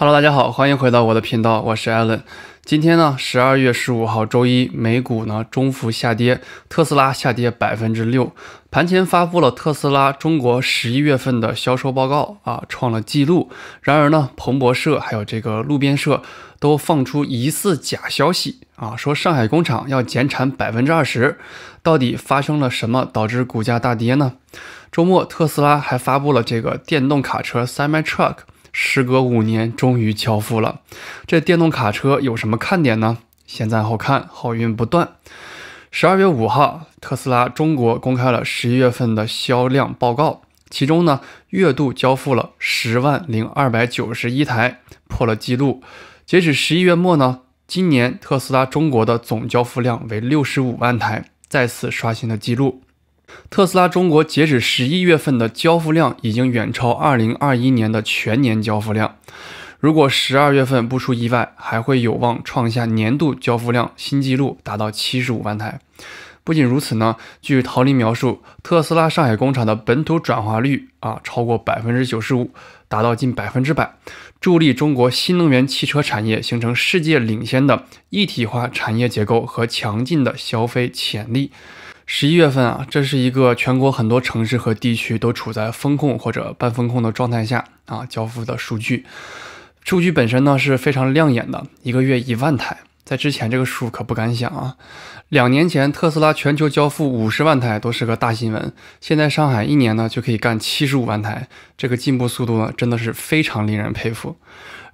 Hello，大家好，欢迎回到我的频道，我是 Allen。今天呢，十二月十五号，周一，美股呢中幅下跌，特斯拉下跌百分之六。盘前发布了特斯拉中国十一月份的销售报告啊，创了记录。然而呢，彭博社还有这个路边社都放出疑似假消息啊，说上海工厂要减产百分之二十。到底发生了什么导致股价大跌呢？周末特斯拉还发布了这个电动卡车 Semi Truck。时隔五年，终于交付了。这电动卡车有什么看点呢？先赞后看，好运不断。十二月五号，特斯拉中国公开了十一月份的销量报告，其中呢，月度交付了十万零二百九十一台，破了记录。截止十一月末呢，今年特斯拉中国的总交付量为六十五万台，再次刷新了记录。特斯拉中国截止十一月份的交付量已经远超二零二一年的全年交付量，如果十二月份不出意外，还会有望创下年度交付量新纪录，达到七十五万台。不仅如此呢，据陶林描述，特斯拉上海工厂的本土转化率啊超过百分之九十五，达到近百分之百，助力中国新能源汽车产业形成世界领先的一体化产业结构和强劲的消费潜力。十一月份啊，这是一个全国很多城市和地区都处在封控或者半封控的状态下啊，交付的数据，数据本身呢是非常亮眼的，一个月一万台，在之前这个数可不敢想啊。两年前特斯拉全球交付五十万台都是个大新闻，现在上海一年呢就可以干七十五万台，这个进步速度呢真的是非常令人佩服。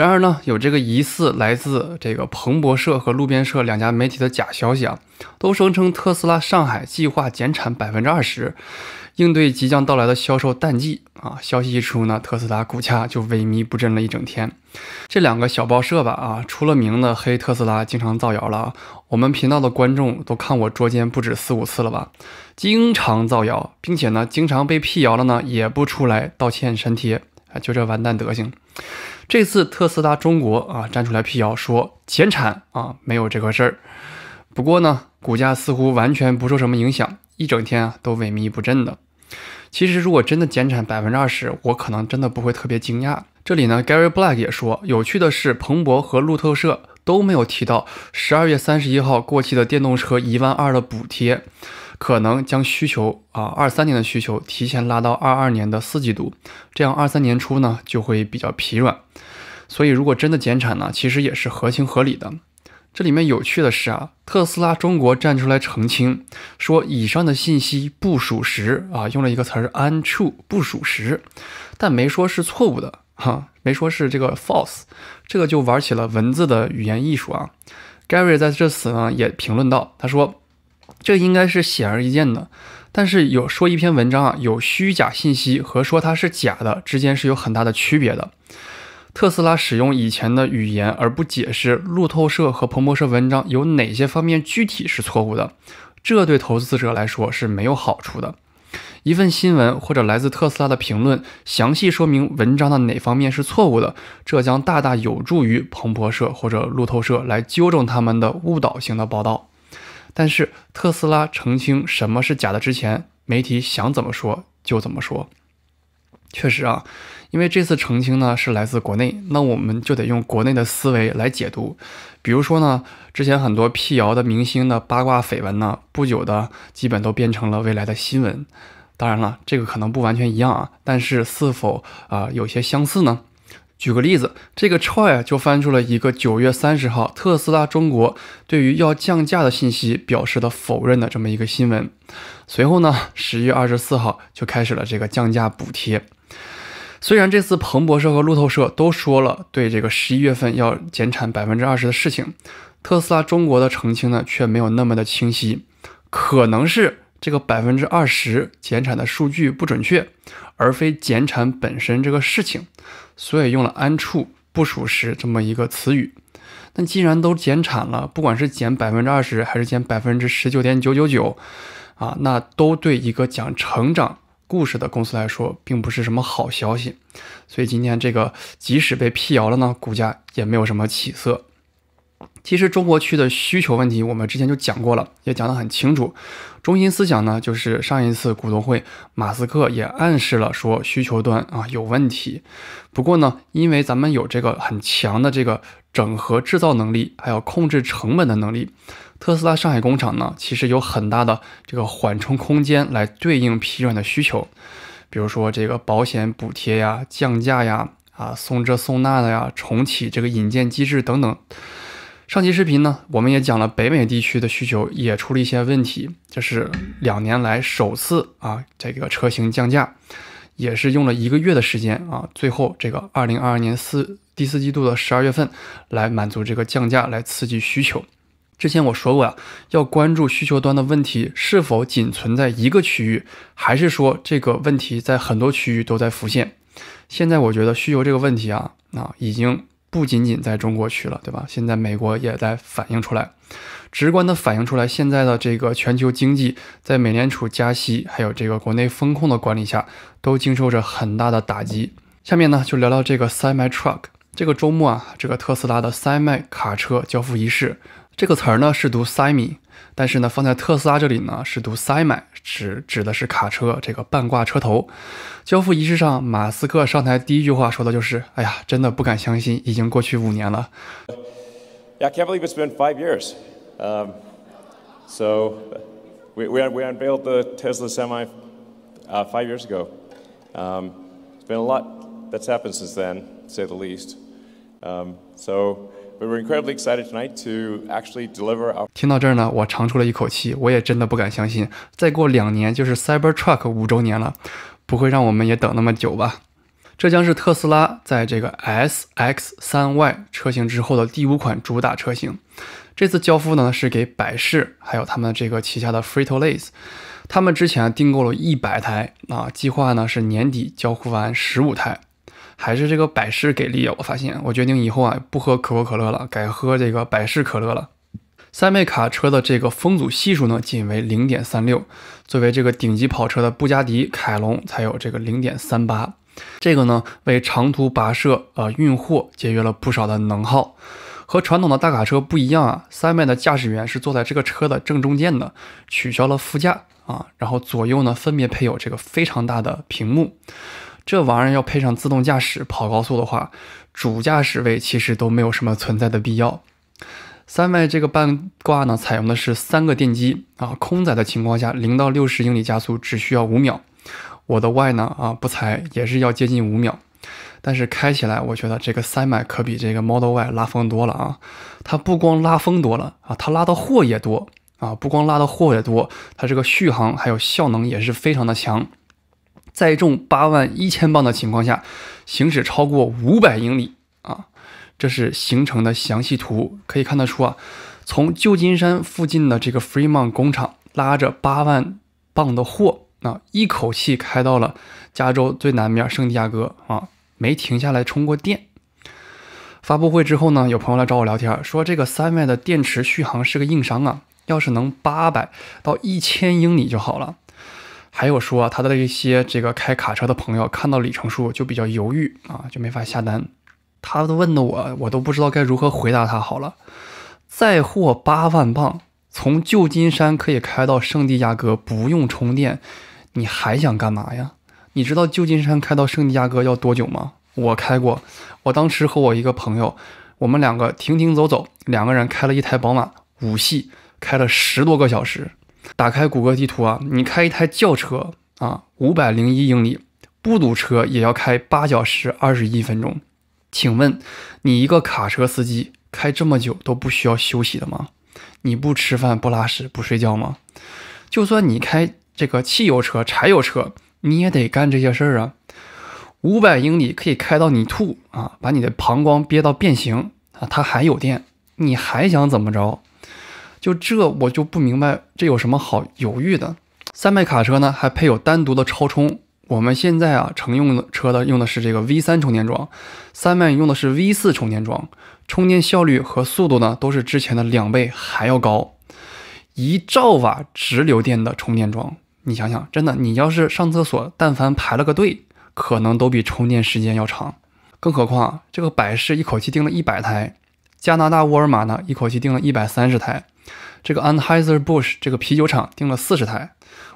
然而呢，有这个疑似来自这个彭博社和路边社两家媒体的假消息啊，都声称特斯拉上海计划减产百分之二十，应对即将到来的销售淡季啊。消息一出呢，特斯拉股价就萎靡不振了一整天。这两个小报社吧啊，出了名的黑特斯拉，经常造谣了。我们频道的观众都看我捉奸不止四五次了吧？经常造谣，并且呢，经常被辟谣了呢，也不出来道歉删贴啊，就这完蛋德行。这次特斯拉中国啊站出来辟谣说减产啊没有这个事儿，不过呢股价似乎完全不受什么影响，一整天啊都萎靡不振的。其实如果真的减产百分之二十，我可能真的不会特别惊讶。这里呢 Gary Black 也说，有趣的是彭博和路透社都没有提到十二月三十一号过期的电动车一万二的补贴。可能将需求啊，二三年的需求提前拉到二二年的四季度，这样二三年初呢就会比较疲软。所以，如果真的减产呢，其实也是合情合理的。这里面有趣的是啊，特斯拉中国站出来澄清，说以上的信息不属实啊，用了一个词儿 untrue 不属实，但没说是错误的哈，没说是这个 false，这个就玩起了文字的语言艺术啊。Gary 在这次呢也评论到，他说。这应该是显而易见的，但是有说一篇文章啊有虚假信息和说它是假的之间是有很大的区别的。特斯拉使用以前的语言而不解释路透社和彭博社文章有哪些方面具体是错误的，这对投资者来说是没有好处的。一份新闻或者来自特斯拉的评论详细说明文章的哪方面是错误的，这将大大有助于彭博社或者路透社来纠正他们的误导性的报道。但是特斯拉澄清什么是假的之前，媒体想怎么说就怎么说。确实啊，因为这次澄清呢是来自国内，那我们就得用国内的思维来解读。比如说呢，之前很多辟谣的明星的八卦绯闻呢，不久的基本都变成了未来的新闻。当然了，这个可能不完全一样啊，但是是否啊有些相似呢？举个例子，这个 try 啊就翻出了一个九月三十号特斯拉中国对于要降价的信息表示的否认的这么一个新闻。随后呢，十月二十四号就开始了这个降价补贴。虽然这次彭博社和路透社都说了对这个十一月份要减产百分之二十的事情，特斯拉中国的澄清呢却没有那么的清晰，可能是这个百分之二十减产的数据不准确，而非减产本身这个事情。所以用了“安处不属实”这么一个词语。那既然都减产了，不管是减百分之二十还是减百分之十九点九九九，啊，那都对一个讲成长故事的公司来说，并不是什么好消息。所以今天这个即使被辟谣了呢，股价也没有什么起色。其实中国区的需求问题，我们之前就讲过了，也讲得很清楚。中心思想呢，就是上一次股东会，马斯克也暗示了说需求端啊有问题。不过呢，因为咱们有这个很强的这个整合制造能力，还有控制成本的能力，特斯拉上海工厂呢其实有很大的这个缓冲空间来对应疲软的需求，比如说这个保险补贴呀、降价呀、啊送这送那的呀、重启这个引荐机制等等。上期视频呢，我们也讲了北美地区的需求也出了一些问题，这是两年来首次啊，这个车型降价，也是用了一个月的时间啊，最后这个二零二二年四第四季度的十二月份来满足这个降价来刺激需求。之前我说过呀，要关注需求端的问题是否仅存在一个区域，还是说这个问题在很多区域都在浮现？现在我觉得需求这个问题啊啊已经。不仅仅在中国区了，对吧？现在美国也在反映出来，直观的反映出来，现在的这个全球经济，在美联储加息，还有这个国内风控的管理下，都经受着很大的打击。下面呢，就聊聊这个 Semi Truck，这个周末啊，这个特斯拉的 Semi 卡车交付仪式。这个词儿呢是读 semi，但是呢放在特斯拉这里呢是读 semi，指指的是卡车这个半挂车头。交付仪式上，马斯克上台第一句话说的就是：“哎呀，真的不敢相信，已经过去五年了。” Yeah, I can't believe it's been five years. Um, so we we we unveiled the Tesla Semi uh five years ago. Um, it's been a lot that's happened since then, say the least. Um, so. 听到这儿呢，我长出了一口气。我也真的不敢相信，再过两年就是 Cybertruck 五周年了，不会让我们也等那么久吧？这将是特斯拉在这个 SX3Y 车型之后的第五款主打车型。这次交付呢是给百世，还有他们这个旗下的 f r e t o l a c s 他们之前订购了一百台，啊，计划呢是年底交付完十五台。还是这个百事给力啊！我发现，我决定以后啊不喝可口可乐了，改喝这个百事可乐了。三麦卡车的这个风阻系数呢仅为零点三六，作为这个顶级跑车的布加迪凯龙才有这个零点三八。这个呢为长途跋涉呃运货节约了不少的能耗。和传统的大卡车不一样啊，三麦的驾驶员是坐在这个车的正中间的，取消了副驾啊，然后左右呢分别配有这个非常大的屏幕。这玩意儿要配上自动驾驶跑高速的话，主驾驶位其实都没有什么存在的必要。三麦这个半挂呢，采用的是三个电机啊，空载的情况下，零到六十英里加速只需要五秒。我的 Y 呢啊不踩也是要接近五秒，但是开起来我觉得这个三 Y 可比这个 Model Y 拉风多了啊。它不光拉风多了啊，它拉的货也多啊，不光拉的货也多，它这个续航还有效能也是非常的强。载重八万一千磅的情况下，行驶超过五百英里啊！这是行程的详细图，可以看得出啊，从旧金山附近的这个 Fremont 工厂拉着八万磅的货啊，一口气开到了加州最南面圣地亚哥啊，没停下来充过电。发布会之后呢，有朋友来找我聊天，说这个三 e 的电池续航是个硬伤啊，要是能八百到一千英里就好了。还有说他的一些这个开卡车的朋友看到里程数就比较犹豫啊，就没法下单。他都问的我，我都不知道该如何回答他。好了，载货八万磅，从旧金山可以开到圣地亚哥，不用充电，你还想干嘛呀？你知道旧金山开到圣地亚哥要多久吗？我开过，我当时和我一个朋友，我们两个停停走走，两个人开了一台宝马五系，开了十多个小时。打开谷歌地图啊，你开一台轿车啊，五百零一英里不堵车也要开八小时二十一分钟。请问你一个卡车司机开这么久都不需要休息的吗？你不吃饭不拉屎不睡觉吗？就算你开这个汽油车柴油车，你也得干这些事儿啊。五百英里可以开到你吐啊，把你的膀胱憋到变形啊，它还有电，你还想怎么着？就这我就不明白，这有什么好犹豫的？三百卡车呢还配有单独的超充。我们现在啊，乘用车的用的是这个 V 三充电桩，三百用的是 V 四充电桩，充电效率和速度呢都是之前的两倍还要高。一兆瓦直流电的充电桩，你想想，真的，你要是上厕所，但凡排了个队，可能都比充电时间要长。更何况这个百事一口气订了一百台，加拿大沃尔玛呢一口气订了一百三十台。这个 Anheuser-Busch 这个啤酒厂订了四十台，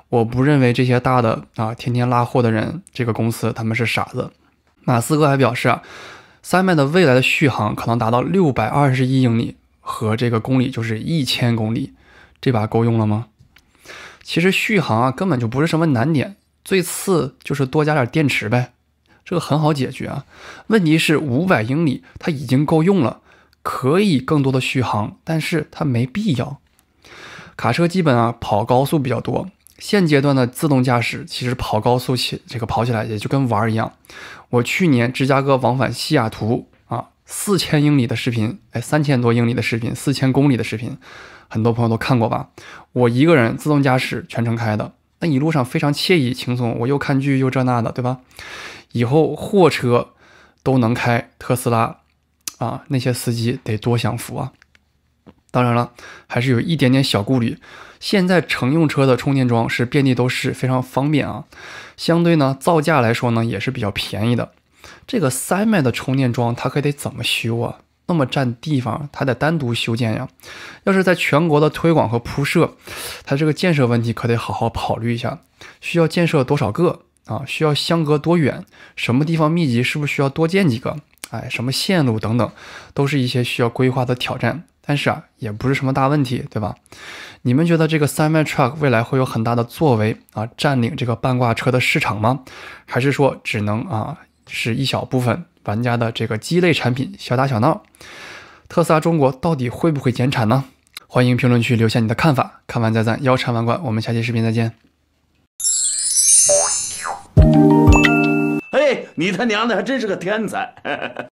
我不认为这些大的啊天天拉货的人这个公司他们是傻子。马斯克还表示啊，s 麦 m 的未来的续航可能达到六百二十一英里和这个公里就是一千公里，这把够用了吗？其实续航啊根本就不是什么难点，最次就是多加点电池呗，这个很好解决啊。问题是五百英里它已经够用了，可以更多的续航，但是它没必要。卡车基本啊跑高速比较多，现阶段的自动驾驶其实跑高速起这个跑起来也就跟玩儿一样。我去年芝加哥往返西雅图啊，四千英里的视频，哎三千多英里的视频，四千公里的视频，很多朋友都看过吧？我一个人自动驾驶全程开的，那一路上非常惬意轻松，我又看剧又这那的，对吧？以后货车都能开特斯拉，啊那些司机得多享福啊！当然了，还是有一点点小顾虑。现在乘用车的充电桩是遍地都是，非常方便啊。相对呢，造价来说呢，也是比较便宜的。这个三米的充电桩，它可得怎么修啊？那么占地方，它得单独修建呀。要是在全国的推广和铺设，它这个建设问题可得好好考虑一下。需要建设多少个啊？需要相隔多远？什么地方密集，是不是需要多建几个？哎，什么线路等等，都是一些需要规划的挑战。但是啊，也不是什么大问题，对吧？你们觉得这个 semi truck 未来会有很大的作为啊，占领这个半挂车的市场吗？还是说只能啊是一小部分玩家的这个鸡肋产品，小打小闹？特斯拉中国到底会不会减产呢？欢迎评论区留下你的看法。看完再赞，腰缠万贯。我们下期视频再见。嘿，你他娘的还真是个天才！